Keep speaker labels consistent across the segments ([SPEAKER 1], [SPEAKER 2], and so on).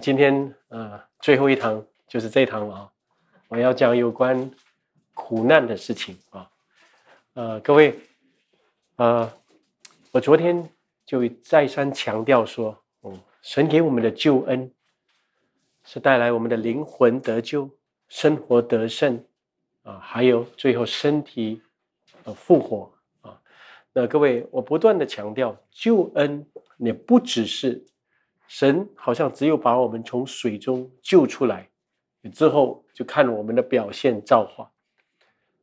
[SPEAKER 1] 今天呃最后一堂就是这一堂了啊，我要讲有关苦难的事情啊，呃各位，呃我昨天就再三强调说，哦神给我们的救恩是带来我们的灵魂得救，生活得胜啊，还有最后身体呃复活啊，那各位我不断的强调救恩也不只是。神好像只有把我们从水中救出来之后，就看我们的表现造化，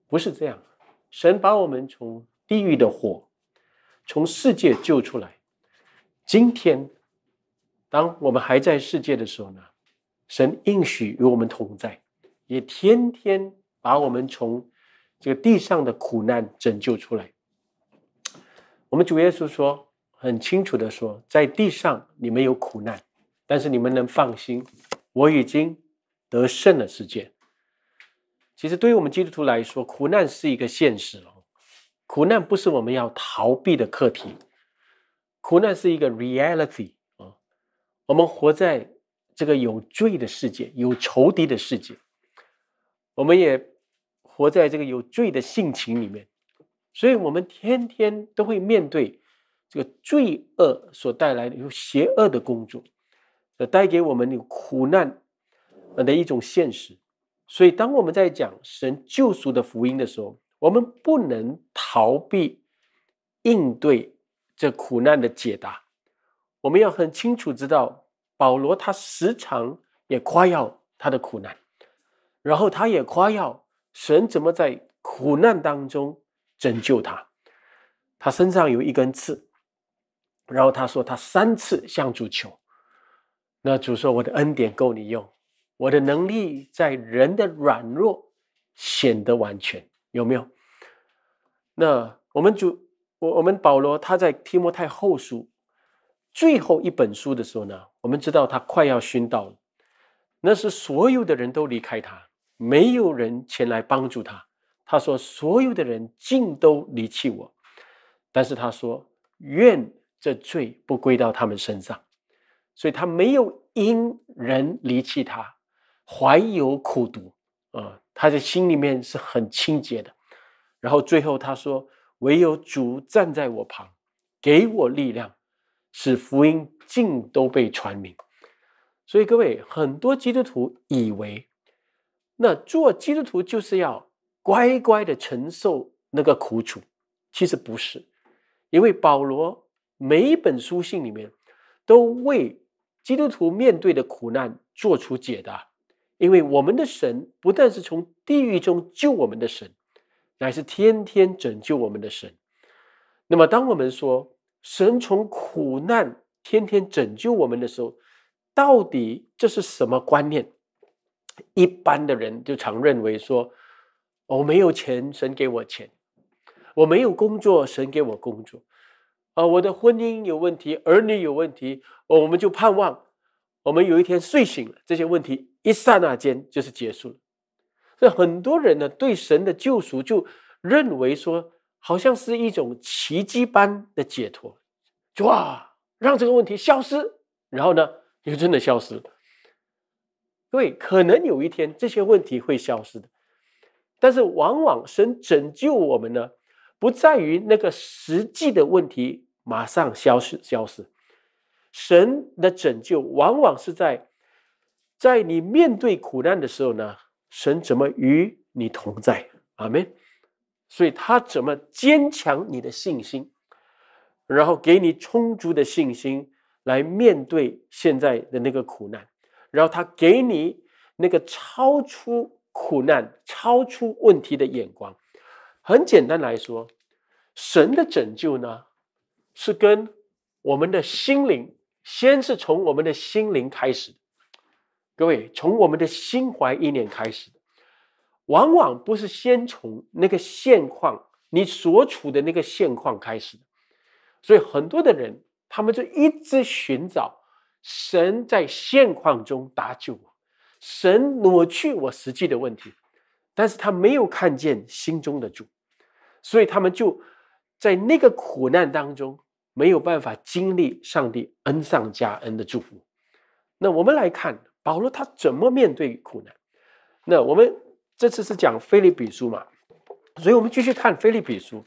[SPEAKER 1] 不是这样。神把我们从地狱的火、从世界救出来。今天，当我们还在世界的时候呢，神应许与我们同在，也天天把我们从这个地上的苦难拯救出来。我们主耶稣说。很清楚的说，在地上你们有苦难，但是你们能放心，我已经得胜了世界。其实，对于我们基督徒来说，苦难是一个现实哦，苦难不是我们要逃避的课题，苦难是一个 reality 啊。我们活在这个有罪的世界，有仇敌的世界，我们也活在这个有罪的性情里面，所以，我们天天都会面对。这个罪恶所带来的、有邪恶的工作，呃，带给我们的苦难，的一种现实。所以，当我们在讲神救赎的福音的时候，我们不能逃避应对这苦难的解答。我们要很清楚知道，保罗他时常也夸耀他的苦难，然后他也夸耀神怎么在苦难当中拯救他。他身上有一根刺。然后他说，他三次向主求，那主说：“我的恩典够你用，我的能力在人的软弱显得完全。”有没有？那我们主，我我们保罗他在提摩太后书最后一本书的时候呢，我们知道他快要殉道了，那是所有的人都离开他，没有人前来帮助他。他说：“所有的人尽都离弃我。”但是他说：“愿。”这罪不归到他们身上，所以他没有因人离弃他，怀有苦毒啊，他的心里面是很清洁的。然后最后他说：“唯有主站在我旁，给我力量，使福音尽都被传明。”所以各位，很多基督徒以为那做基督徒就是要乖乖的承受那个苦楚，其实不是，因为保罗。每一本书信里面，都为基督徒面对的苦难做出解答。因为我们的神不但是从地狱中救我们的神，乃是天天拯救我们的神。那么，当我们说神从苦难天天拯救我们的时候，到底这是什么观念？一般的人就常认为说：我没有钱，神给我钱；我没有工作，神给我工作。啊，我的婚姻有问题，儿女有问题，我们就盼望，我们有一天睡醒了，这些问题一刹那间就是结束了。所以很多人呢，对神的救赎就认为说，好像是一种奇迹般的解脱，哇，让这个问题消失，然后呢，就真的消失了。各位，可能有一天这些问题会消失的，但是往往神拯救我们呢，不在于那个实际的问题。马上消失，消失。神的拯救往往是在，在你面对苦难的时候呢，神怎么与你同在？阿门。所以他怎么坚强你的信心，然后给你充足的信心来面对现在的那个苦难，然后他给你那个超出苦难、超出问题的眼光。很简单来说，神的拯救呢？是跟我们的心灵，先是从我们的心灵开始。各位，从我们的心怀意念开始，往往不是先从那个现况，你所处的那个现况开始。所以很多的人，他们就一直寻找神在现况中搭救我，神挪去我实际的问题，但是他没有看见心中的主，所以他们就在那个苦难当中。没有办法经历上帝恩上加恩的祝福。那我们来看保罗他怎么面对苦难？那我们这次是讲菲利比书嘛，所以我们继续看菲利比书。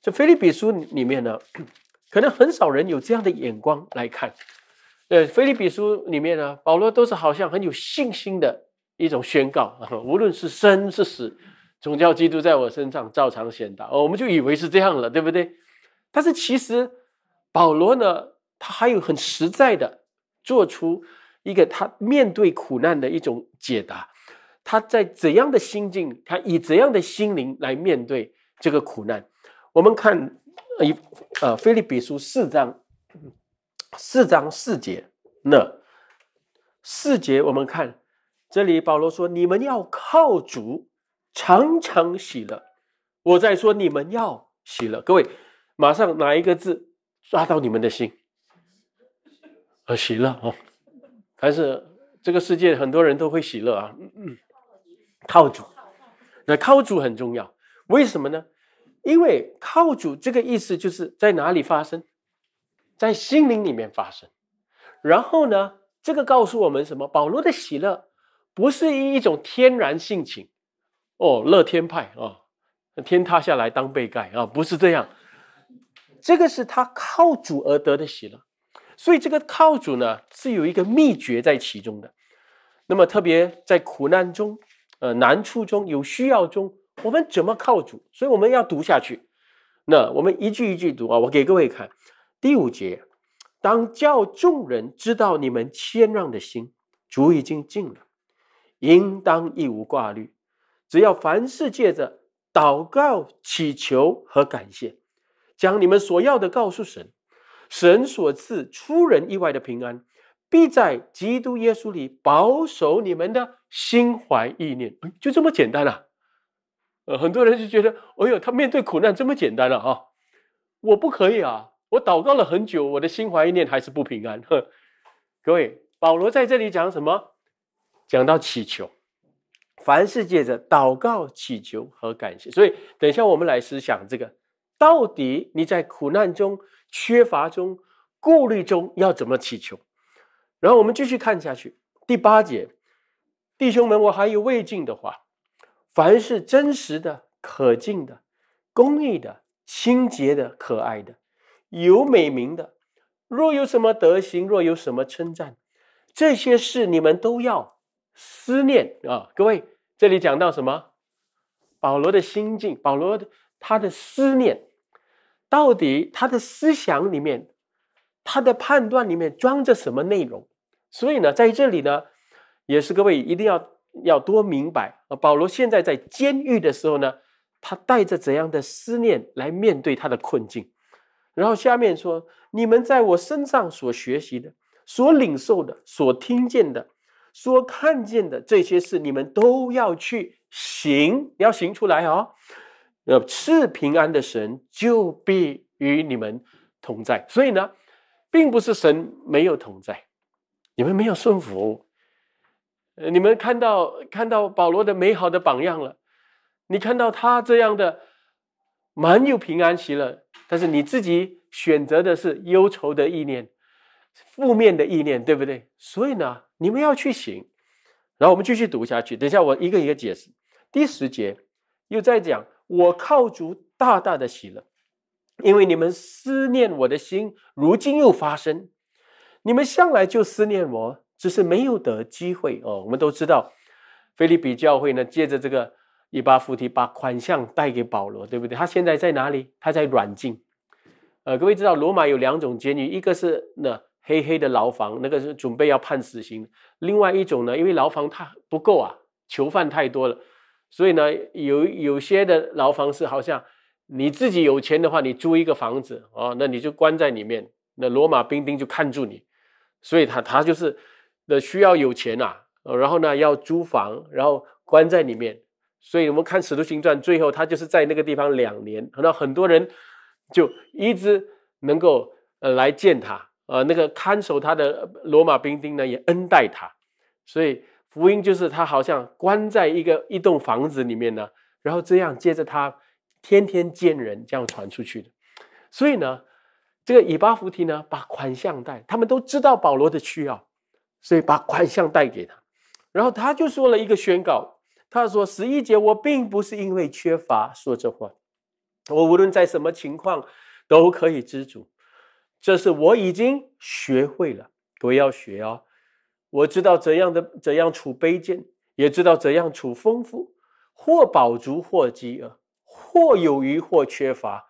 [SPEAKER 1] 这菲利比书里面呢，可能很少人有这样的眼光来看。呃，菲利比书里面呢，保罗都是好像很有信心的一种宣告，无论是生是死，宗教基督在我身上照常显达。哦，我们就以为是这样了，对不对？但是其实。保罗呢？他还有很实在的做出一个他面对苦难的一种解答。他在怎样的心境？他以怎样的心灵来面对这个苦难？我们看一呃《菲利比书》四章四章四节呢？四节我们看，这里保罗说：“你们要靠主常常喜乐。”我在说：“你们要喜乐。”各位，马上拿一个字。抓到你们的心，喜乐哦，还是这个世界很多人都会喜乐啊。嗯嗯，靠主，那靠主很重要。为什么呢？因为靠主这个意思就是在哪里发生，在心灵里面发生。然后呢，这个告诉我们什么？保罗的喜乐不是一种天然性情，哦，乐天派啊，天塌下来当被盖啊，不是这样。这个是他靠主而得的喜乐，所以这个靠主呢是有一个秘诀在其中的。那么，特别在苦难中、呃难处中有需要中，我们怎么靠主？所以我们要读下去。那我们一句一句读啊，我给各位看第五节：当叫众人知道你们谦让的心，主已经尽了，应当亦无挂虑，只要凡事借着祷告、祈求和感谢。将你们所要的告诉神，神所赐出人意外的平安，必在基督耶稣里保守你们的心怀意念。就这么简单了。呃，很多人就觉得，哎呦，他面对苦难这么简单了啊！我不可以啊！我祷告了很久，我的心怀意念还是不平安。呵各位，保罗在这里讲什么？讲到祈求，凡是借着祷告、祈求和感谢。所以，等一下我们来思想这个。到底你在苦难中、缺乏中、顾虑中要怎么祈求？然后我们继续看下去，第八节，弟兄们，我还有未尽的话。凡是真实的、可敬的、公义的、清洁的、可爱的、有美名的，若有什么德行，若有什么称赞，这些事你们都要思念啊！各位，这里讲到什么？保罗的心境，保罗的他的思念。到底他的思想里面，他的判断里面装着什么内容？所以呢，在这里呢，也是各位一定要要多明白啊。保罗现在在监狱的时候呢，他带着怎样的思念来面对他的困境？然后下面说：你们在我身上所学习的、所领受的、所听见的、所看见的这些事，你们都要去行，要行出来哦。那赐平安的神就必与你们同在。所以呢，并不是神没有同在，你们没有顺服。你们看到看到保罗的美好的榜样了，你看到他这样的蛮有平安喜乐，但是你自己选择的是忧愁的意念，负面的意念，对不对？所以呢，你们要去行。然后我们继续读下去，等一下我一个一个解释。第十节又在讲。我靠主大大的喜乐，因为你们思念我的心，如今又发生。你们向来就思念我，只是没有得机会哦。我们都知道，菲利比教会呢，借着这个以巴弗提把款项带给保罗，对不对？他现在在哪里？他在软禁。呃，各位知道，罗马有两种监狱，一个是那黑黑的牢房，那个是准备要判死刑；另外一种呢，因为牢房太不够啊，囚犯太多了。所以呢，有有些的牢房是好像你自己有钱的话，你租一个房子啊，那你就关在里面。那罗马兵丁就看住你，所以他他就是的需要有钱啊，然后呢要租房，然后关在里面。所以我们看《使徒行传》，最后他就是在那个地方两年，那很多人就一直能够呃来见他，呃那个看守他的罗马兵丁呢也恩待他，所以。福音就是他好像关在一个一栋房子里面呢，然后这样接着他天天见人这样传出去的，所以呢，这个以巴弗提呢把款项带，他们都知道保罗的需要，所以把款项带给他，然后他就说了一个宣告，他说十一节我并不是因为缺乏说这话，我无论在什么情况都可以知足，这是我已经学会了，不要学哦。我知道怎样的怎样处卑贱，也知道怎样处丰富，或饱足或饥饿，或有余或缺乏，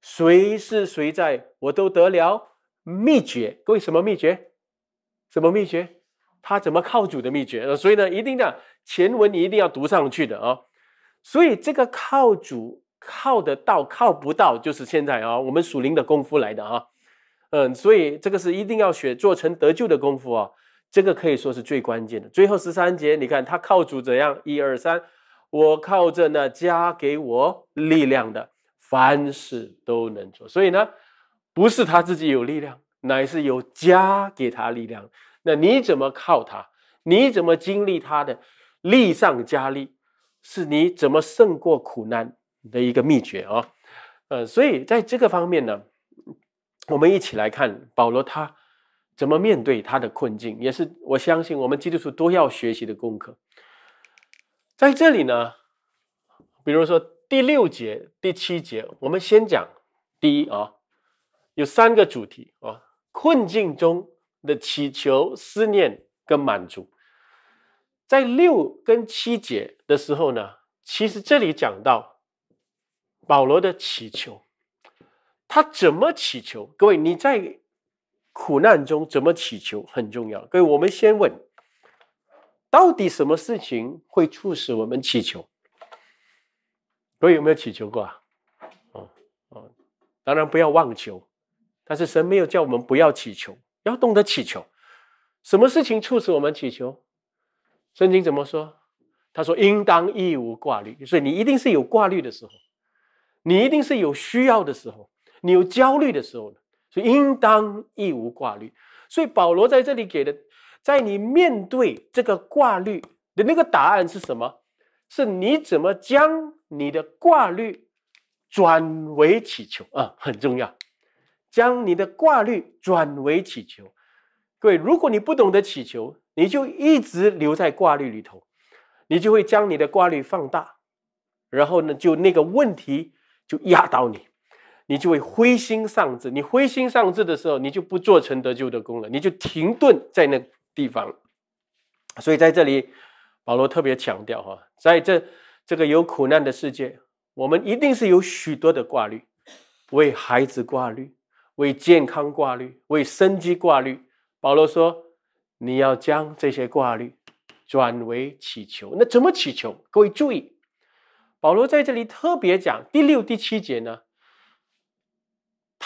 [SPEAKER 1] 谁是谁在，我都得了秘诀。各位，什么秘诀？什么秘诀？他怎么靠主的秘诀？所以呢，一定要前文你一定要读上去的啊。所以这个靠主靠得到，靠不到，就是现在啊，我们属灵的功夫来的啊。嗯，所以这个是一定要学，做成得救的功夫啊。这个可以说是最关键的。最后十三节，你看他靠主怎样？一二三，我靠着那加给我力量的凡事都能做。所以呢，不是他自己有力量，乃是有加给他力量。那你怎么靠他？你怎么经历他的？力上加力，是你怎么胜过苦难的一个秘诀啊！呃，所以在这个方面呢，我们一起来看保罗他。怎么面对他的困境，也是我相信我们基督徒都要学习的功课。在这里呢，比如说第六节、第七节，我们先讲第一啊，有三个主题啊：困境中的祈求、思念跟满足。在六跟七节的时候呢，其实这里讲到保罗的祈求，他怎么祈求？各位你在？苦难中怎么祈求很重要。所以我们先问：到底什么事情会促使我们祈求？各位有没有祈求过啊？哦哦，当然不要妄求，但是神没有叫我们不要祈求，要懂得祈求。什么事情促使我们祈求？圣经怎么说？他说：“应当亦无挂虑。”所以你一定是有挂虑的时候，你一定是有需要的时候，你有焦虑的时候呢。就应当亦无挂虑，所以保罗在这里给的，在你面对这个挂虑的那个答案是什么？是你怎么将你的挂虑转为祈求啊？很重要，将你的挂虑转为祈求。各位，如果你不懂得祈求，你就一直留在挂虑里头，你就会将你的挂虑放大，然后呢，就那个问题就压倒你。你就会灰心丧志。你灰心丧志的时候，你就不做成得救的工了，你就停顿在那地方。所以在这里，保罗特别强调哈，在这这个有苦难的世界，我们一定是有许多的挂虑，为孩子挂虑，为健康挂虑，为生机挂虑。保罗说，你要将这些挂虑转为祈求。那怎么祈求？各位注意，保罗在这里特别讲第六、第七节呢。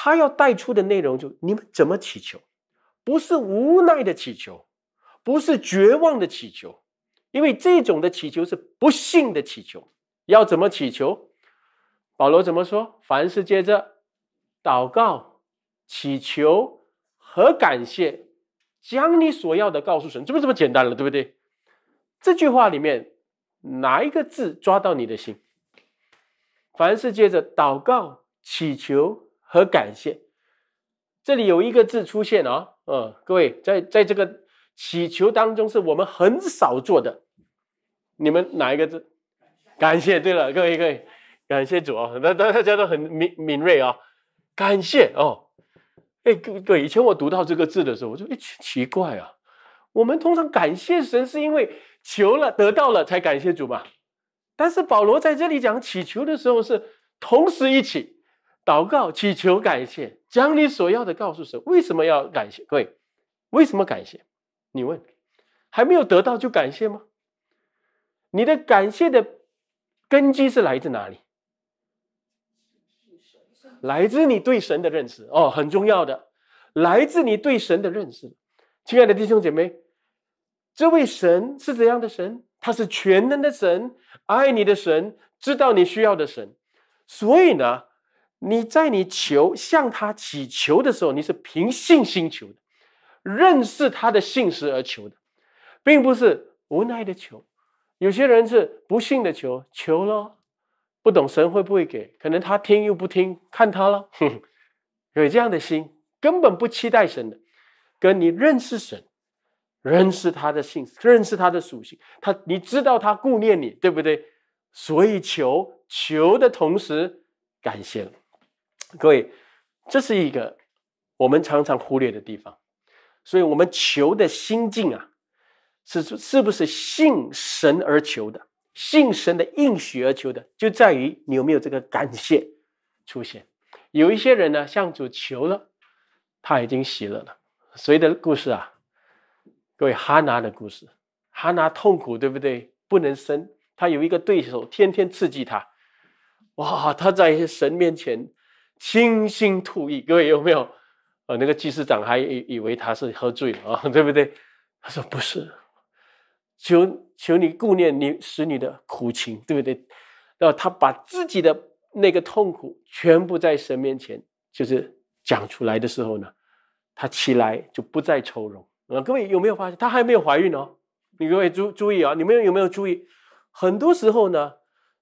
[SPEAKER 1] 他要带出的内容就你们怎么祈求，不是无奈的祈求，不是绝望的祈求，因为这种的祈求是不幸的祈求。要怎么祈求？保罗怎么说？凡事接着祷告、祈求和感谢，将你所要的告诉神，就这么简单了，对不对？这句话里面哪一个字抓到你的心？凡是接着祷告、祈求。和感谢，这里有一个字出现啊，嗯，各位在在这个祈求当中，是我们很少做的。你们哪一个字？感谢。对了，各位各位，感谢主啊！大大家都很敏敏锐啊，感谢哦。哎，对位，以前我读到这个字的时候，我就一奇怪啊。我们通常感谢神，是因为求了得到了才感谢主嘛。但是保罗在这里讲祈求的时候，是同时一起。祷告、祈求、感谢，将你所要的告诉神。为什么要感谢？各位，为什么感谢？你问，还没有得到就感谢吗？你的感谢的根基是来自哪里？来自你对神的认识哦，很重要的，来自你对神的认识。亲爱的弟兄姐妹，这位神是怎样的神？他是全能的神，爱你的神，知道你需要的神。所以呢？你在你求向他祈求的时候，你是凭信心求的，认识他的信实而求的，并不是无奈的求。有些人是不信的求，求了不懂神会不会给，可能他听又不听，看他了。有这样的心，根本不期待神的。跟你认识神，认识他的性，认识他的属性，他你知道他顾念你，对不对？所以求求的同时，感谢了。各位，这是一个我们常常忽略的地方，所以，我们求的心境啊，是是不是信神而求的？信神的应许而求的，就在于你有没有这个感谢出现。有一些人呢，向主求了，他已经喜乐了。谁的故事啊？各位，哈拿的故事，哈拿痛苦，对不对？不能生，他有一个对手，天天刺激他。哇，他在神面前。倾心吐意，各位有没有？呃，那个祭司长还以以为他是喝醉了啊，对不对？他说不是，求求你顾念你使你的苦情，对不对？然后他把自己的那个痛苦全部在神面前就是讲出来的时候呢，他起来就不再愁容啊。各位有没有发现他还没有怀孕哦？你各位注注意啊，你们有没有注意？很多时候呢，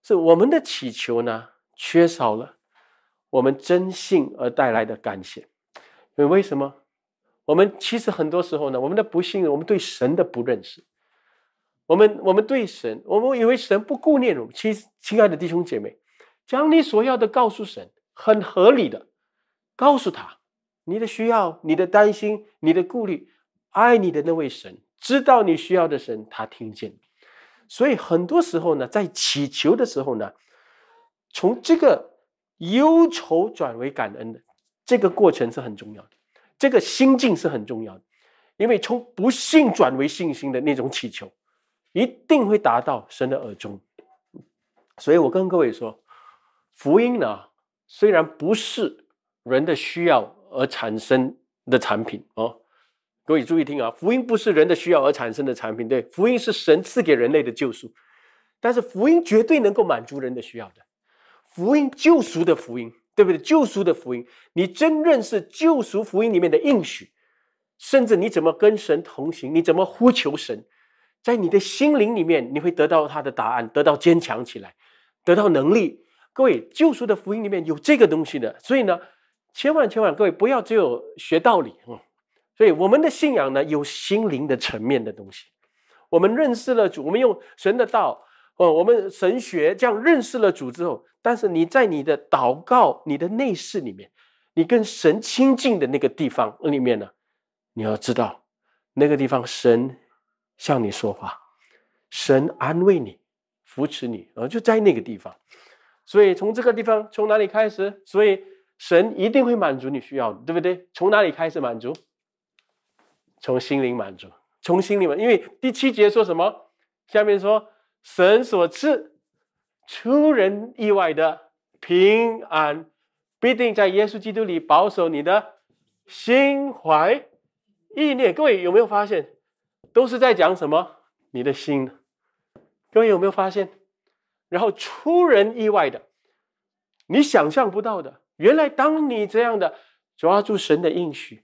[SPEAKER 1] 是我们的祈求呢缺少了。我们真信而带来的感谢，因为为什么？我们其实很多时候呢，我们的不信，我们对神的不认识，我们我们对神，我们以为神不顾念我们。亲亲爱的弟兄姐妹，将你所要的告诉神，很合理的，告诉他你的需要、你的担心、你的顾虑。爱你的那位神，知道你需要的神，他听见。所以很多时候呢，在祈求的时候呢，从这个。忧愁转为感恩的这个过程是很重要的，这个心境是很重要的，因为从不信转为信心的那种祈求，一定会达到神的耳中。所以我跟各位说，福音呢，虽然不是人的需要而产生的产品哦，各位注意听啊，福音不是人的需要而产生的产品，对，福音是神赐给人类的救赎，但是福音绝对能够满足人的需要的。福音救赎的福音，对不对？救赎的福音，你真认识救赎福音里面的应许，甚至你怎么跟神同行，你怎么呼求神，在你的心灵里面，你会得到他的答案，得到坚强起来，得到能力。各位，救赎的福音里面有这个东西的，所以呢，千万千万，各位不要只有学道理。嗯。所以我们的信仰呢，有心灵的层面的东西。我们认识了主，我们用神的道。哦，我们神学这样认识了主之后，但是你在你的祷告、你的内室里面，你跟神亲近的那个地方里面呢，你要知道，那个地方神向你说话，神安慰你、扶持你，而就在那个地方。所以从这个地方从哪里开始？所以神一定会满足你需要，对不对？从哪里开始满足？从心灵满足，从心灵满。因为第七节说什么？下面说。神所赐、出人意外的平安，必定在耶稣基督里保守你的心怀意念。各位有没有发现，都是在讲什么？你的心。各位有没有发现？然后出人意外的，你想象不到的，原来当你这样的抓住神的应许，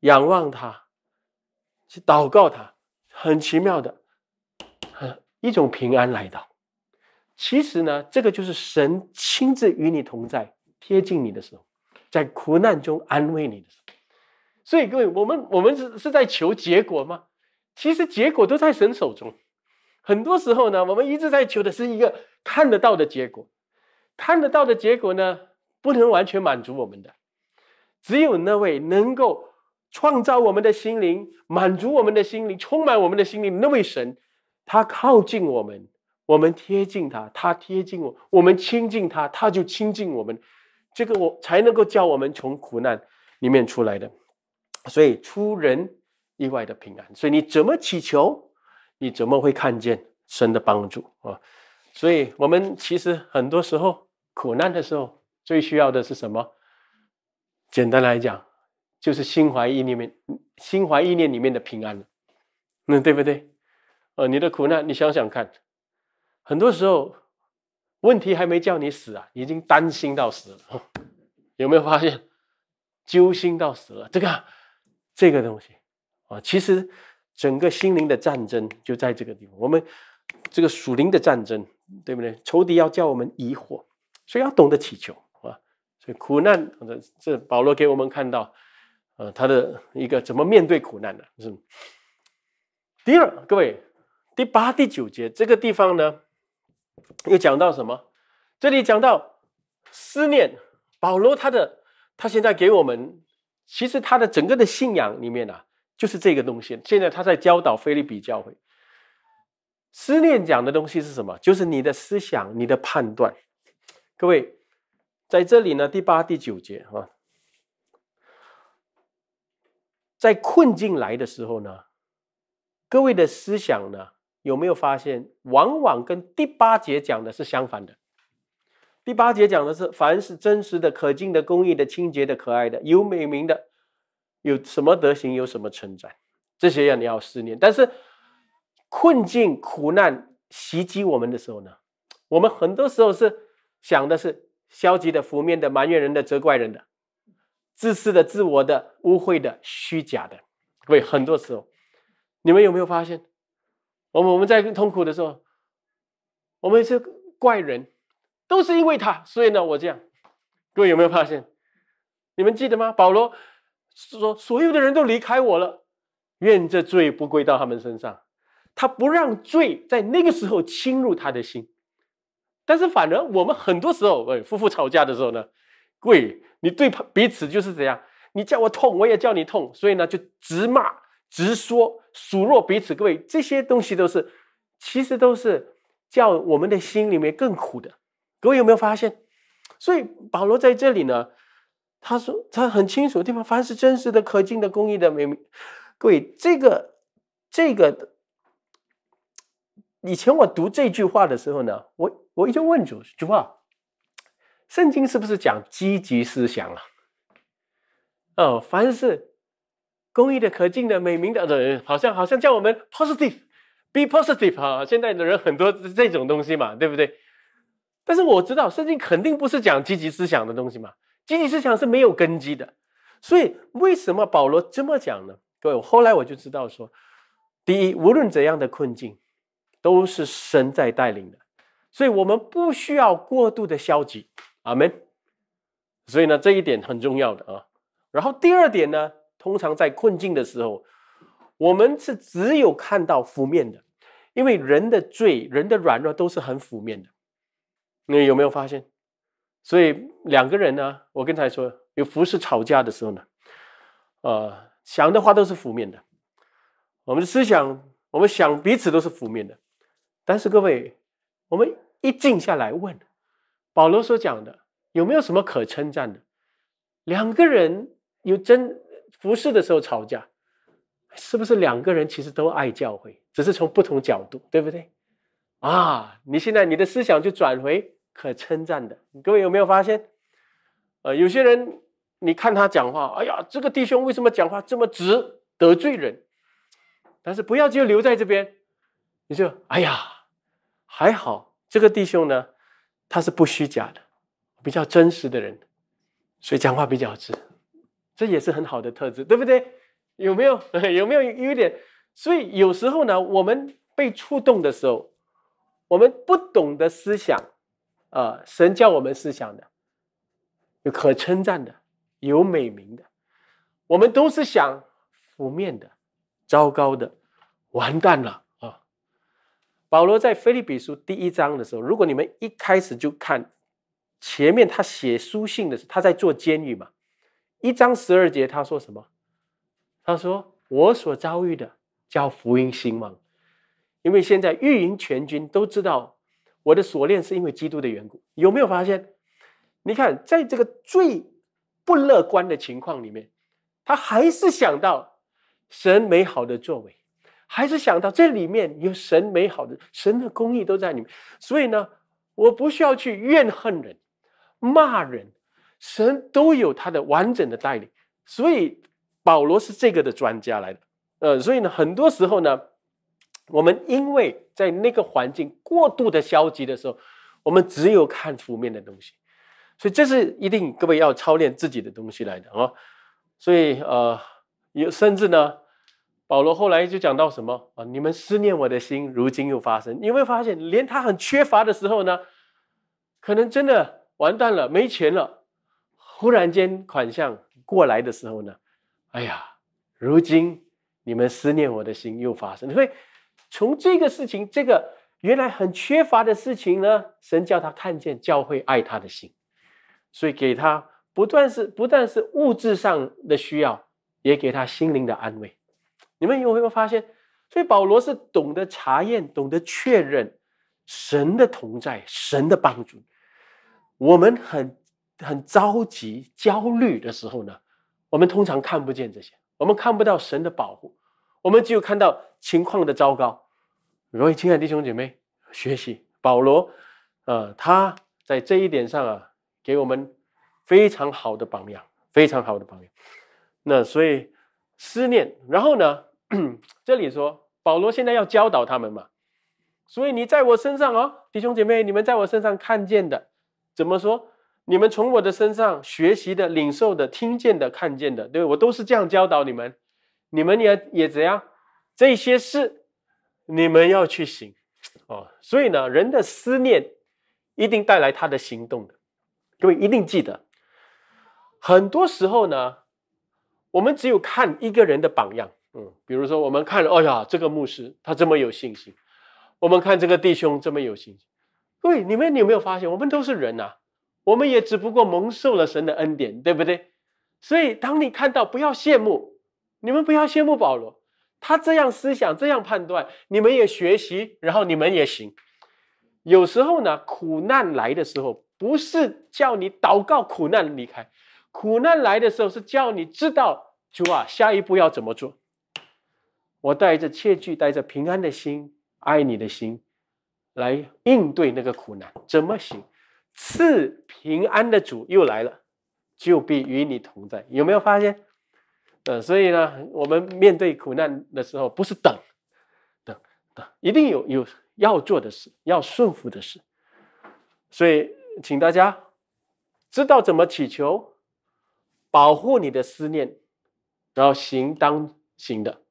[SPEAKER 1] 仰望他，去祷告他，很奇妙的。一种平安来到。其实呢，这个就是神亲自与你同在，贴近你的时候，在苦难中安慰你的时候。所以，各位，我们我们是是在求结果吗？其实，结果都在神手中。很多时候呢，我们一直在求的是一个看得到的结果，看得到的结果呢，不能完全满足我们的。只有那位能够创造我们的心灵，满足我们的心灵，充满我们的心灵，那位神。他靠近我们，我们贴近他；他贴近我，我们亲近他，他就亲近我们。这个我才能够叫我们从苦难里面出来的，所以出人意外的平安。所以你怎么祈求，你怎么会看见神的帮助啊？所以我们其实很多时候苦难的时候，最需要的是什么？简单来讲，就是心怀意念里面、心怀意念里面的平安，那对不对？呃，你的苦难，你想想看，很多时候问题还没叫你死啊，已经担心到死了，有没有发现揪心到死了？这个这个东西啊，其实整个心灵的战争就在这个地方。我们这个属灵的战争，对不对？仇敌要叫我们疑惑，所以要懂得祈求啊。所以苦难，这保罗给我们看到，呃，他的一个怎么面对苦难的，是第二，各位。第八、第九节这个地方呢，又讲到什么？这里讲到思念保罗，他的他现在给我们，其实他的整个的信仰里面啊，就是这个东西。现在他在教导菲利比教会，思念讲的东西是什么？就是你的思想、你的判断。各位，在这里呢，第八、第九节啊，在困境来的时候呢，各位的思想呢？有没有发现，往往跟第八节讲的是相反的？第八节讲的是，凡是真实的、可敬的、公义的、清洁的、可爱的、有美名的，有什么德行，有什么称赞，这些要你要思念。但是，困境、苦难袭击我们的时候呢，我们很多时候是想的是消极的、负面的、埋怨人的、责怪人的、自私的、自我的、污秽的、虚假的。各位，很多时候，你们有没有发现？我们我们在痛苦的时候，我们是怪人，都是因为他。所以呢，我这样，各位有没有发现？你们记得吗？保罗说：“所有的人都离开我了，愿这罪不归到他们身上。”他不让罪在那个时候侵入他的心。但是，反而我们很多时候，哎，夫妇吵架的时候呢，跪，你对彼此就是这样，你叫我痛，我也叫你痛，所以呢，就直骂。直说数落彼此，各位这些东西都是，其实都是叫我们的心里面更苦的。各位有没有发现？所以保罗在这里呢，他说他很清楚，地方凡是真实的、可敬的、公义的、美，各位这个这个，以前我读这句话的时候呢，我我一直问主主啊，圣经是不是讲积极思想啊？哦，凡是。公益的、可敬的、美名的，好像好像叫我们 positive，be positive 啊！现在的人很多这种东西嘛，对不对？但是我知道圣经肯定不是讲积极思想的东西嘛，积极思想是没有根基的。所以为什么保罗这么讲呢？各位，后来我就知道说，第一，无论怎样的困境，都是神在带领的，所以我们不需要过度的消极。阿门。所以呢，这一点很重要的啊。然后第二点呢？通常在困境的时候，我们是只有看到负面的，因为人的罪、人的软弱都是很负面的。你有没有发现？所以两个人呢，我刚才说有服饰吵架的时候呢，呃，想的话都是负面的。我们的思想，我们想彼此都是负面的。但是各位，我们一静下来问保罗所讲的，有没有什么可称赞的？两个人有真。服侍的时候吵架，是不是两个人其实都爱教会，只是从不同角度，对不对？啊，你现在你的思想就转回可称赞的。各位有没有发现？呃，有些人你看他讲话，哎呀，这个弟兄为什么讲话这么直，得罪人？但是不要就留在这边，你就哎呀，还好这个弟兄呢，他是不虚假的，比较真实的人，所以讲话比较直。这也是很好的特质，对不对？有没有？有没有？有点。所以有时候呢，我们被触动的时候，我们不懂得思想，啊，神叫我们思想的，有可称赞的，有美名的，我们都是想负面的、糟糕的、完蛋了啊！保罗在菲利比书第一章的时候，如果你们一开始就看前面他写书信的时候，他在做监狱嘛。一章十二节，他说什么？他说：“我所遭遇的叫福音兴旺，因为现在御营全军都知道我的锁链是因为基督的缘故。”有没有发现？你看，在这个最不乐观的情况里面，他还是想到神美好的作为，还是想到这里面有神美好的神的公义都在里面。所以呢，我不需要去怨恨人、骂人。神都有他的完整的带领，所以保罗是这个的专家来的。呃，所以呢，很多时候呢，我们因为在那个环境过度的消极的时候，我们只有看负面的东西，所以这是一定各位要操练自己的东西来的啊。所以呃，有甚至呢，保罗后来就讲到什么啊？你们思念我的心，如今又发生。你会发现，连他很缺乏的时候呢，可能真的完蛋了，没钱了。忽然间款项过来的时候呢，哎呀，如今你们思念我的心又发生。所以从这个事情，这个原来很缺乏的事情呢，神叫他看见教会爱他的心，所以给他不断是不断是物质上的需要，也给他心灵的安慰。你们有没有发现？所以保罗是懂得查验，懂得确认神的同在，神的帮助。我们很。很着急、焦虑的时候呢，我们通常看不见这些，我们看不到神的保护，我们只有看到情况的糟糕。各位亲爱的弟兄姐妹，学习保罗，啊，他在这一点上啊，给我们非常好的榜样，非常好的榜样。那所以思念，然后呢，这里说保罗现在要教导他们嘛，所以你在我身上哦，弟兄姐妹，你们在我身上看见的，怎么说？你们从我的身上学习的、领受的、听见的、看见的，对对？我都是这样教导你们，你们也也怎样？这些事你们要去行哦。所以呢，人的思念一定带来他的行动的，各位一定记得。很多时候呢，我们只有看一个人的榜样，嗯，比如说我们看，哎呀，这个牧师他这么有信心，我们看这个弟兄这么有信心。各位，你们有没有发现，我们都是人啊？我们也只不过蒙受了神的恩典，对不对？所以当你看到，不要羡慕你们，不要羡慕保罗，他这样思想，这样判断，你们也学习，然后你们也行。有时候呢，苦难来的时候，不是叫你祷告苦难离开，苦难来的时候是叫你知道主啊，下一步要怎么做。我带着切据，带着平安的心，爱你的心，来应对那个苦难，怎么行？赐平安的主又来了，就必与你同在。有没有发现？嗯，所以呢，我们面对苦难的时候，不是等等等，一定有有要做的事，要顺服的事。所以，请大家知道怎么祈求，保护你的思念，然后行当行的，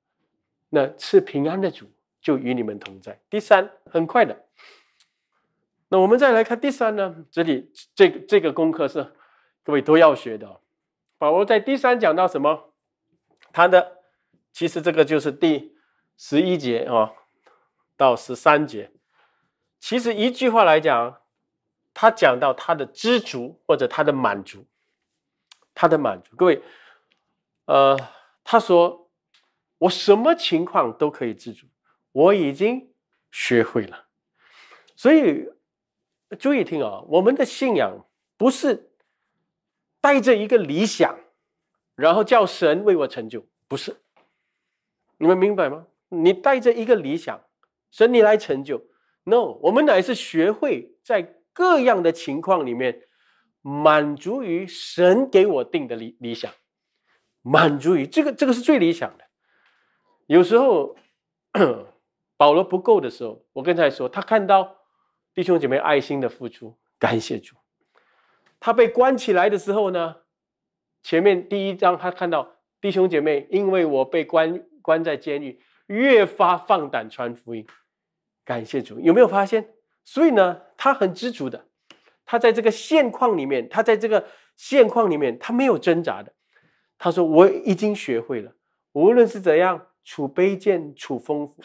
[SPEAKER 1] 那赐平安的主就与你们同在。第三，很快的。那我们再来看第三呢？这里这这个功课是各位都要学的。宝宝在第三讲到什么？他的其实这个就是第十一节啊到十三节。其实一句话来讲，他讲到他的知足或者他的满足，他的满足。各位，呃，他说我什么情况都可以知足，我已经学会了，所以。注意听啊！我们的信仰不是带着一个理想，然后叫神为我成就，不是。你们明白吗？你带着一个理想，神你来成就。No，我们乃是学会在各样的情况里面，满足于神给我定的理理想，满足于这个，这个是最理想的。有时候 保罗不够的时候，我刚才说他看到。弟兄姐妹，爱心的付出，感谢主。他被关起来的时候呢，前面第一章他看到弟兄姐妹，因为我被关关在监狱，越发放胆传福音，感谢主。有没有发现？所以呢，他很知足的，他在这个现况里面，他在这个现况里面，他没有挣扎的。他说：“我已经学会了，无论是怎样处卑贱、处丰富、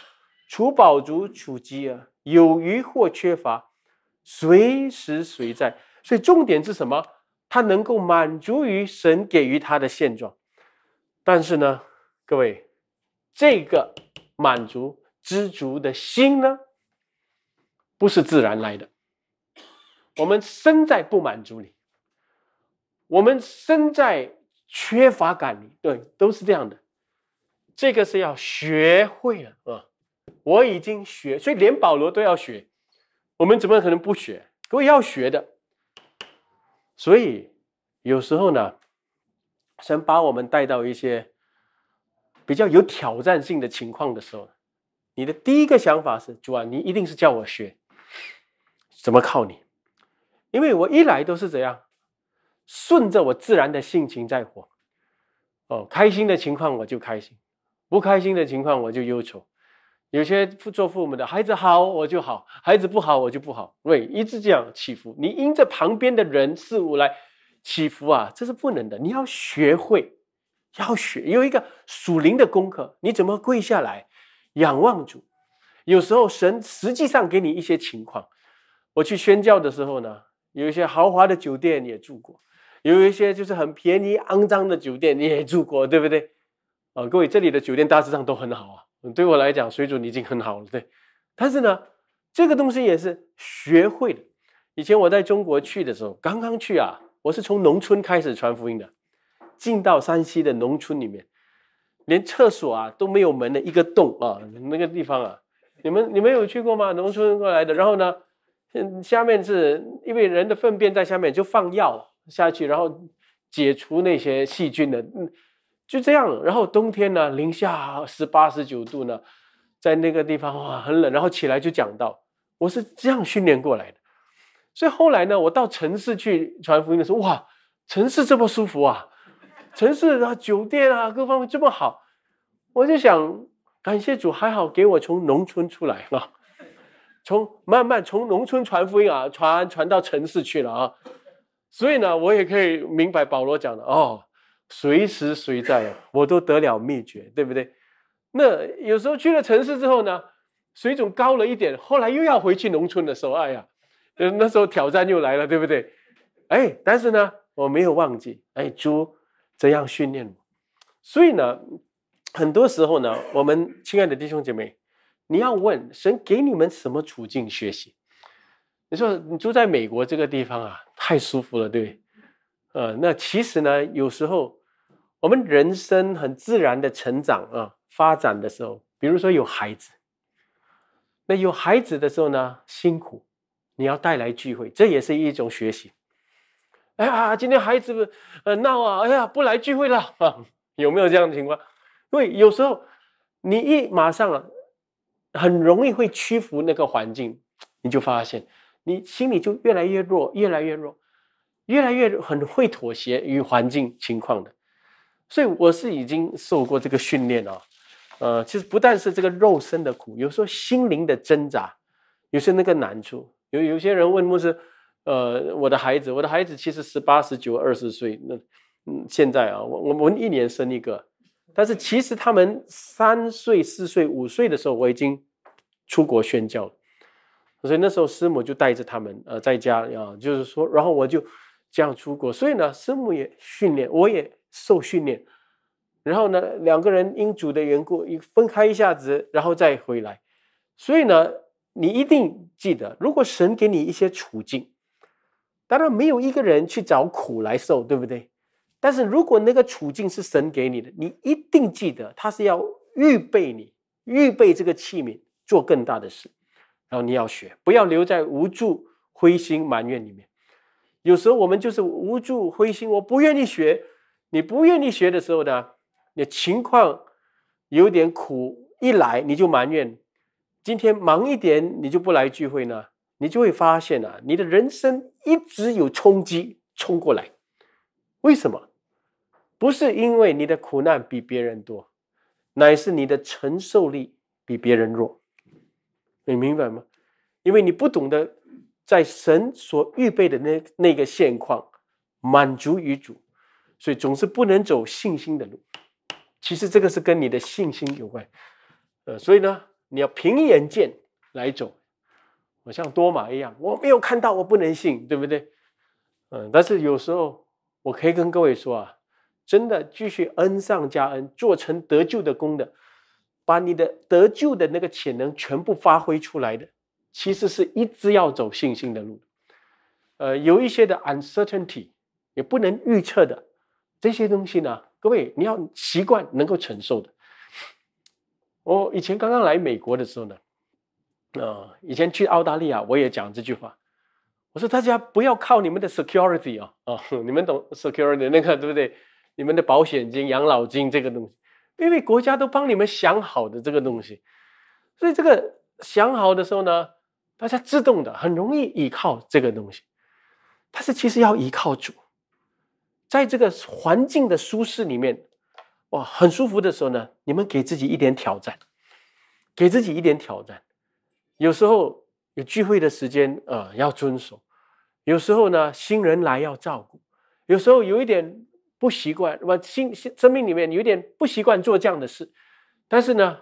[SPEAKER 1] 处饱足、处饥饿。”有余或缺乏，随时随在，所以重点是什么？他能够满足于神给予他的现状。但是呢，各位，这个满足知足的心呢，不是自然来的。我们身在不满足里，我们身在缺乏感里，对，都是这样的。这个是要学会了啊。我已经学，所以连保罗都要学，我们怎么可能不学？位要学的。所以有时候呢，神把我们带到一些比较有挑战性的情况的时候，你的第一个想法是：主啊，你一定是叫我学，怎么靠你？因为我一来都是怎样，顺着我自然的性情在活。哦，开心的情况我就开心，不开心的情况我就忧愁。有些做父母的孩子好，我就好；孩子不好，我就不好。喂，一直这样起伏，你因着旁边的人事物来起伏啊，这是不能的。你要学会，要学有一个属灵的功课。你怎么跪下来仰望主？有时候神实际上给你一些情况。我去宣教的时候呢，有一些豪华的酒店也住过，有一些就是很便宜、肮脏的酒店也住过，对不对？啊，各位这里的酒店大致上都很好啊。对我来讲，水煮已经很好了。对，但是呢，这个东西也是学会的。以前我在中国去的时候，刚刚去啊，我是从农村开始传福音的，进到山西的农村里面，连厕所啊都没有门的一个洞啊，那个地方啊，你们你们有去过吗？农村过来的，然后呢，下面是，因为人的粪便在下面，就放药下去，然后解除那些细菌的。就这样，然后冬天呢，零下十八、十九度呢，在那个地方哇，很冷。然后起来就讲到，我是这样训练过来的。所以后来呢，我到城市去传福音的时候，哇，城市这么舒服啊，城市啊，酒店啊，各方面这么好，我就想感谢主，还好给我从农村出来啊，从慢慢从农村传福音啊，传传到城市去了啊。所以呢，我也可以明白保罗讲的哦。随时随在啊，我都得了秘诀，对不对？那有时候去了城市之后呢，水准高了一点，后来又要回去农村的时候，哎呀，那时候挑战又来了，对不对？哎，但是呢，我没有忘记，哎，猪怎样训练我？所以呢，很多时候呢，我们亲爱的弟兄姐妹，你要问神给你们什么处境学习？你说你住在美国这个地方啊，太舒服了，对对？呃，那其实呢，有时候。我们人生很自然的成长啊，发展的时候，比如说有孩子，那有孩子的时候呢，辛苦，你要带来聚会，这也是一种学习。哎呀，今天孩子呃闹啊，哎呀，不来聚会了，有没有这样的情况？因为有时候你一马上啊，很容易会屈服那个环境，你就发现你心里就越来越弱，越来越弱，越来越很会妥协与环境情况的。所以我是已经受过这个训练哦，呃，其实不但是这个肉身的苦，有时候心灵的挣扎，有些那个难处，有有些人问牧师，呃，我的孩子，我的孩子其实十八、十九、二十岁，那嗯，现在啊，我我们一年生一个，但是其实他们三岁、四岁、五岁的时候，我已经出国宣教，所以那时候师母就带着他们呃在家啊，就是说，然后我就这样出国，所以呢，师母也训练，我也。受训练，然后呢，两个人因主的缘故，一分开一下子，然后再回来。所以呢，你一定记得，如果神给你一些处境，当然没有一个人去找苦来受，对不对？但是如果那个处境是神给你的，你一定记得，他是要预备你，预备这个器皿做更大的事，然后你要学，不要留在无助、灰心、埋怨里面。有时候我们就是无助、灰心，我不愿意学。你不愿意学的时候呢，你情况有点苦，一来你就埋怨，今天忙一点你就不来聚会呢，你就会发现啊，你的人生一直有冲击冲过来，为什么？不是因为你的苦难比别人多，乃是你的承受力比别人弱，你明白吗？因为你不懂得在神所预备的那那个现况，满足于主。所以总是不能走信心的路，其实这个是跟你的信心有关，呃，所以呢，你要凭眼见来走。我像多马一样，我没有看到，我不能信，对不对？嗯，但是有时候我可以跟各位说啊，真的继续恩上加恩，做成得救的功的，把你的得救的那个潜能全部发挥出来的，其实是一直要走信心的路。呃，有一些的 uncertainty 也不能预测的。这些东西呢，各位，你要习惯能够承受的。我以前刚刚来美国的时候呢，啊，以前去澳大利亚，我也讲这句话，我说大家不要靠你们的 security 啊啊，你们懂 security 那个对不对？你们的保险金、养老金这个东西，因为国家都帮你们想好的这个东西，所以这个想好的时候呢，大家自动的很容易依靠这个东西，但是其实要依靠主。在这个环境的舒适里面，哇，很舒服的时候呢，你们给自己一点挑战，给自己一点挑战。有时候有聚会的时间，呃，要遵守；有时候呢，新人来要照顾；有时候有一点不习惯，我新新生命里面有一点不习惯做这样的事。但是呢，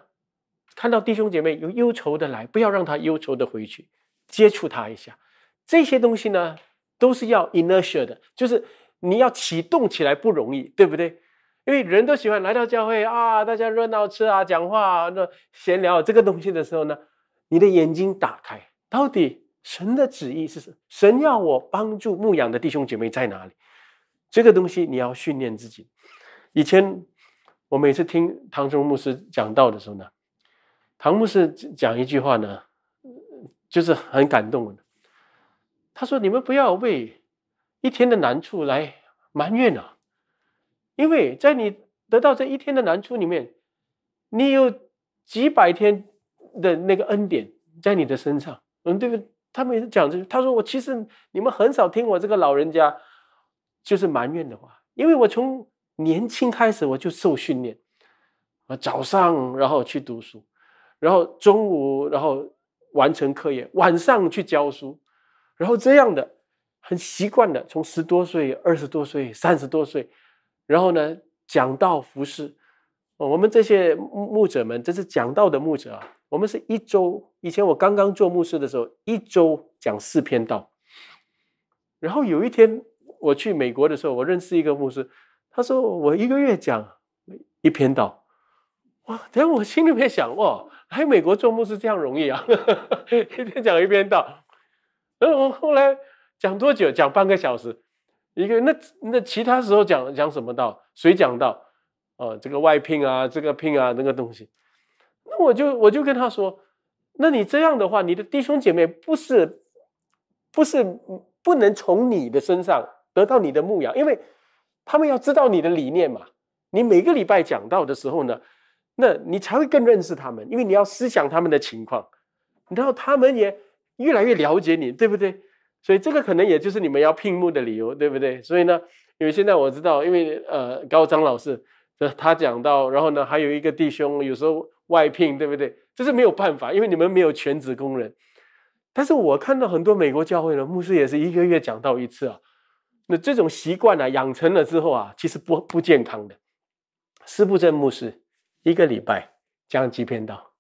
[SPEAKER 1] 看到弟兄姐妹有忧愁的来，不要让他忧愁的回去，接触他一下。这些东西呢，都是要 inertia 的，就是。你要启动起来不容易，对不对？因为人都喜欢来到教会啊，大家热闹吃啊，讲话啊、那闲聊这个东西的时候呢，你的眼睛打开，到底神的旨意是什？神要我帮助牧养的弟兄姐妹在哪里？这个东西你要训练自己。以前我每次听唐忠牧师讲道的时候呢，唐牧师讲一句话呢，就是很感动的。他说：“你们不要为。”一天的难处来埋怨啊，因为在你得到这一天的难处里面，你有几百天的那个恩典在你的身上。嗯，对不对？他们也是讲这，他说我其实你们很少听我这个老人家就是埋怨的话，因为我从年轻开始我就受训练，我早上然后去读书，然后中午然后完成课业，晚上去教书，然后这样的。很习惯的，从十多岁、二十多岁、三十多岁，然后呢讲道服饰。我们这些牧者们，这是讲道的牧者啊。我们是一周以前我刚刚做牧师的时候，一周讲四篇道。然后有一天我去美国的时候，我认识一个牧师，他说我一个月讲一篇道。哇！然后我心里面想，哇，来美国做牧师这样容易啊？一天讲一篇道。然后我后来。讲多久？讲半个小时，一个那那其他时候讲讲什么道？谁讲道？哦，这个外聘啊，这个聘啊，那个东西。那我就我就跟他说，那你这样的话，你的弟兄姐妹不是不是不能从你的身上得到你的牧养，因为他们要知道你的理念嘛。你每个礼拜讲到的时候呢，那你才会更认识他们，因为你要思想他们的情况，然后他们也越来越了解你，对不对？所以这个可能也就是你们要聘牧的理由，对不对？所以呢，因为现在我知道，因为呃高张老师他讲到，然后呢，还有一个弟兄有时候外聘，对不对？这是没有办法，因为你们没有全职工人。但是我看到很多美国教会的牧师也是一个月讲到一次啊，那这种习惯啊养成了之后啊，其实不不健康的。师部正牧师一个礼拜讲几篇道，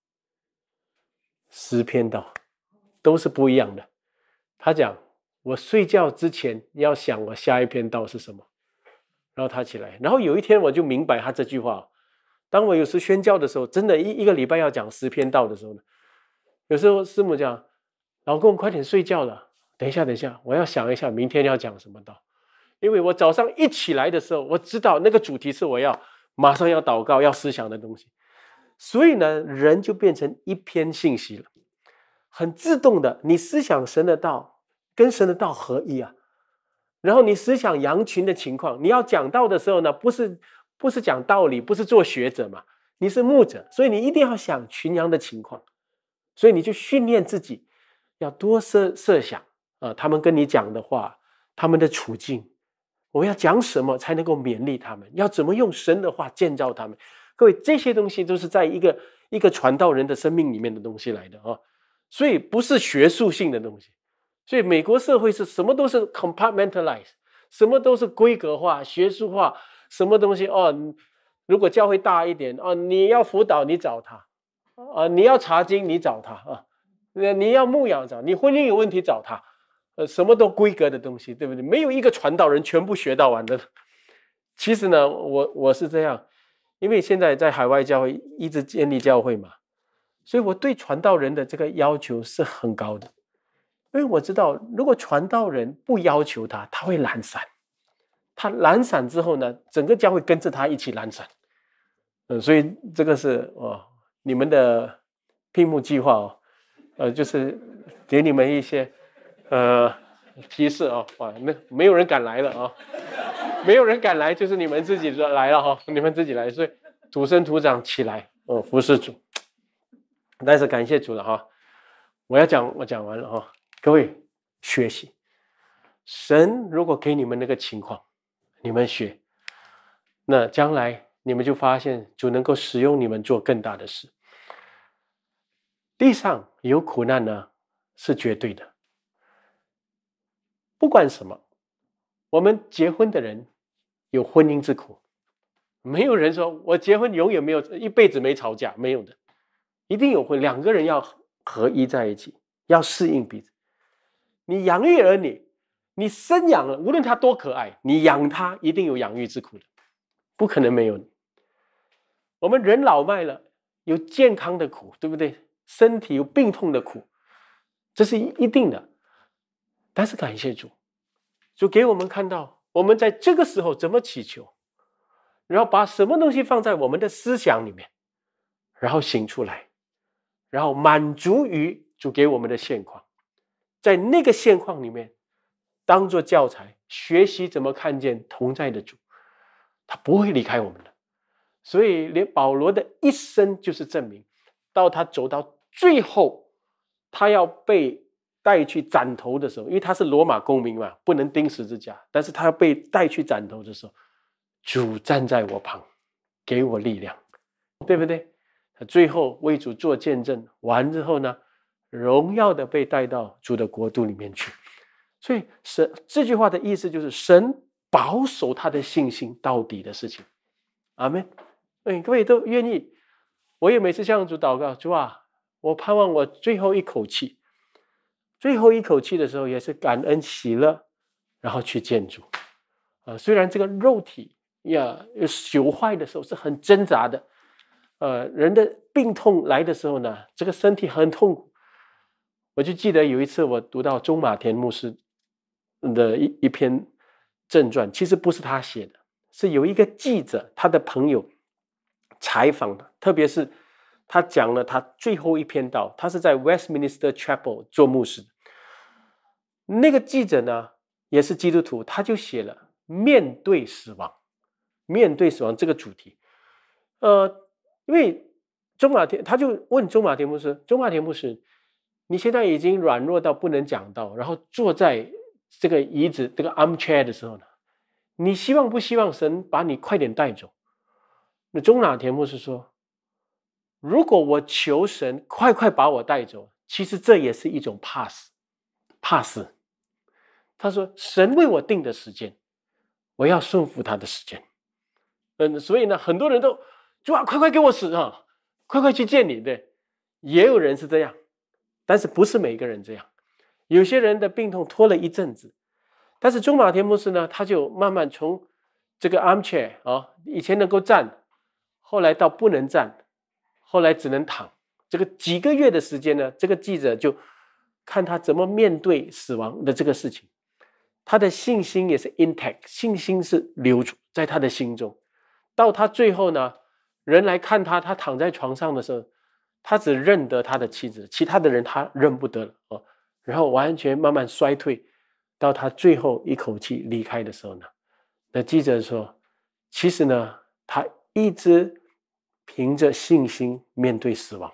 [SPEAKER 1] 十篇道都是不一样的，他讲。我睡觉之前要想我下一篇道是什么，然后他起来，然后有一天我就明白他这句话。当我有时宣教的时候，真的，一一个礼拜要讲十篇道的时候呢，有时候师母讲：“老公，快点睡觉了。”等一下，等一下，我要想一下明天要讲什么道，因为我早上一起来的时候，我知道那个主题是我要马上要祷告、要思想的东西，所以呢，人就变成一篇信息了，很自动的，你思想神的道。跟神的道合一啊，然后你思想羊群的情况，你要讲道的时候呢，不是不是讲道理，不是做学者嘛，你是牧者，所以你一定要想群羊的情况，所以你就训练自己，要多设设想啊，他们跟你讲的话，他们的处境，我要讲什么才能够勉励他们，要怎么用神的话建造他们？各位，这些东西都是在一个一个传道人的生命里面的东西来的啊，所以不是学术性的东西。所以，美国社会是什么都是 c o m p a r t m e n t a l i z e 什么都是规格化、学术化，什么东西哦？如果教会大一点啊，你要辅导你找他啊，你要查经你找他啊，那你要牧养找你，婚姻有问题找他，呃，什么都规格的东西，对不对？没有一个传道人全部学到完的。其实呢，我我是这样，因为现在在海外教会一直建立教会嘛，所以我对传道人的这个要求是很高的。因为我知道，如果传道人不要求他，他会懒散。他懒散之后呢，整个家会跟着他一起懒散。嗯，所以这个是哦，你们的屏幕计划哦，呃，就是给你们一些呃提示哦。哇，那没有人敢来了啊！没有人敢来，就是你们自己来了哈。你们自己来，所以土生土长起来哦，服侍主。但是感谢主了哈，我要讲，我讲完了哈。各位，学习神如果给你们那个情况，你们学，那将来你们就发现，就能够使用你们做更大的事。地上有苦难呢，是绝对的。不管什么，我们结婚的人有婚姻之苦，没有人说我结婚永远没有一辈子没吵架，没有的，一定有会两个人要合一在一起，要适应彼此。你养育儿女，你生养了，无论他多可爱，你养他一定有养育之苦的，不可能没有。我们人老迈了，有健康的苦，对不对？身体有病痛的苦，这是一定的。但是感谢主，主给我们看到，我们在这个时候怎么祈求，然后把什么东西放在我们的思想里面，然后醒出来，然后满足于主给我们的现况。在那个现况里面，当做教材学习怎么看见同在的主，他不会离开我们的。所以，连保罗的一生就是证明。到他走到最后，他要被带去斩头的时候，因为他是罗马公民嘛，不能钉十字架。但是他要被带去斩头的时候，主站在我旁，给我力量，对不对？他最后为主做见证完之后呢？荣耀的被带到主的国度里面去，所以神这句话的意思就是神保守他的信心到底的事情。阿门。哎，各位都愿意，我也每次向主祷告，主啊，我盼望我最后一口气，最后一口气的时候也是感恩喜乐，然后去见主啊。虽然这个肉体呀朽坏的时候是很挣扎的，呃，人的病痛来的时候呢，这个身体很痛。我就记得有一次，我读到中马田牧师的一一篇正传，其实不是他写的，是有一个记者，他的朋友采访的。特别是他讲了他最后一篇，道，他是在 Westminster Chapel 做牧师。那个记者呢，也是基督徒，他就写了面对死亡，面对死亡这个主题。呃，因为中马田，他就问中马田牧师，中马田牧师。你现在已经软弱到不能讲道，然后坐在这个椅子、这个 armchair 的时候呢，你希望不希望神把你快点带走？那中纳田牧师说：“如果我求神快快把我带走，其实这也是一种怕死，怕死。”他说：“神为我定的时间，我要顺服他的时间。”嗯，所以呢，很多人都啊，快快给我死啊！快快去见你！”对，也有人是这样。但是不是每一个人这样，有些人的病痛拖了一阵子，但是中马田牧师呢，他就慢慢从这个 armchair 啊，以前能够站，后来到不能站，后来只能躺，这个几个月的时间呢，这个记者就看他怎么面对死亡的这个事情，他的信心也是 intact，信心是留住在他的心中，到他最后呢，人来看他，他躺在床上的时候。他只认得他的妻子，其他的人他认不得了哦。然后完全慢慢衰退，到他最后一口气离开的时候呢？那记者说，其实呢，他一直凭着信心面对死亡，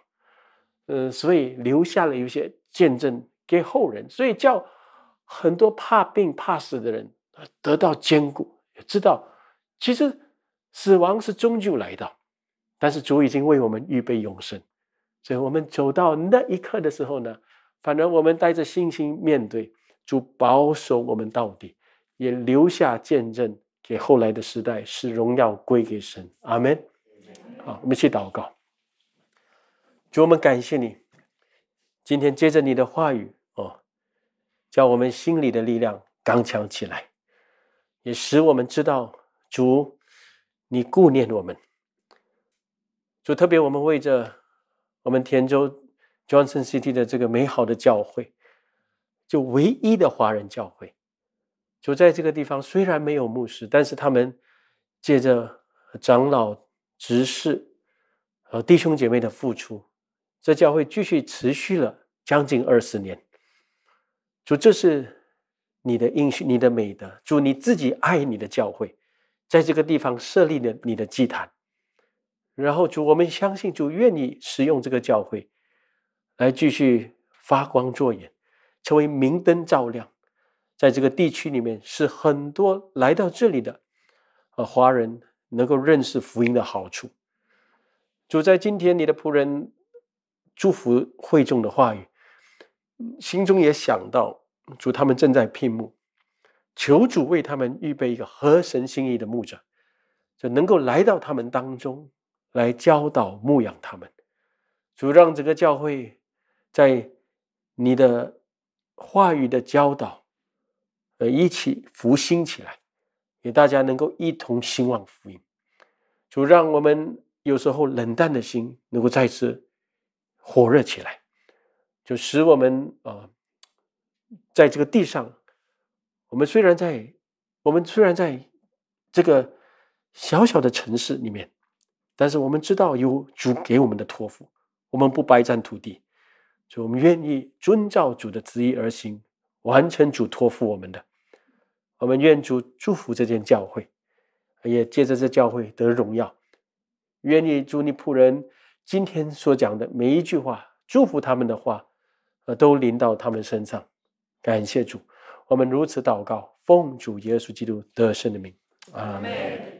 [SPEAKER 1] 嗯，所以留下了一些见证给后人，所以叫很多怕病怕死的人啊得到坚固，也知道其实死亡是终究来到，但是主已经为我们预备永生。所以，我们走到那一刻的时候呢，反而我们带着信心面对，主保守我们到底，也留下见证给后来的时代，使荣耀归给神。阿门。好，我们去祷告。主，我们感谢你，今天接着你的话语哦，叫我们心里的力量刚强起来，也使我们知道主，你顾念我们。主特别，我们为着。我们田州 Johnson City 的这个美好的教会，就唯一的华人教会，就在这个地方。虽然没有牧师，但是他们借着长老、执事和弟兄姐妹的付出，这教会继续持续了将近二十年。主，这是你的应许，你的美德。主，你自己爱你的教会，在这个地方设立了你的祭坛。然后主，我们相信主愿意使用这个教会，来继续发光作眼，成为明灯照亮，在这个地区里面，是很多来到这里的呃华人能够认识福音的好处。主在今天，你的仆人祝福会众的话语，心中也想到主，他们正在聘牧，求主为他们预备一个合神心意的牧者，就能够来到他们当中。来教导牧养他们，主让整个教会，在你的话语的教导，呃，一起复兴起来，给大家能够一同兴旺福音。主让我们有时候冷淡的心能够再次火热起来，就使我们啊，在这个地上，我们虽然在我们虽然在这个小小的城市里面。但是我们知道有主给我们的托付，我们不白占土地，所以我们愿意遵照主的旨意而行，完成主托付我们的。我们愿主祝福这间教会，也借着这教会得荣耀。愿意主，你仆人今天所讲的每一句话，祝福他们的话，呃，都临到他们身上。感谢主，我们如此祷告，奉主耶稣基督得胜的名，阿门。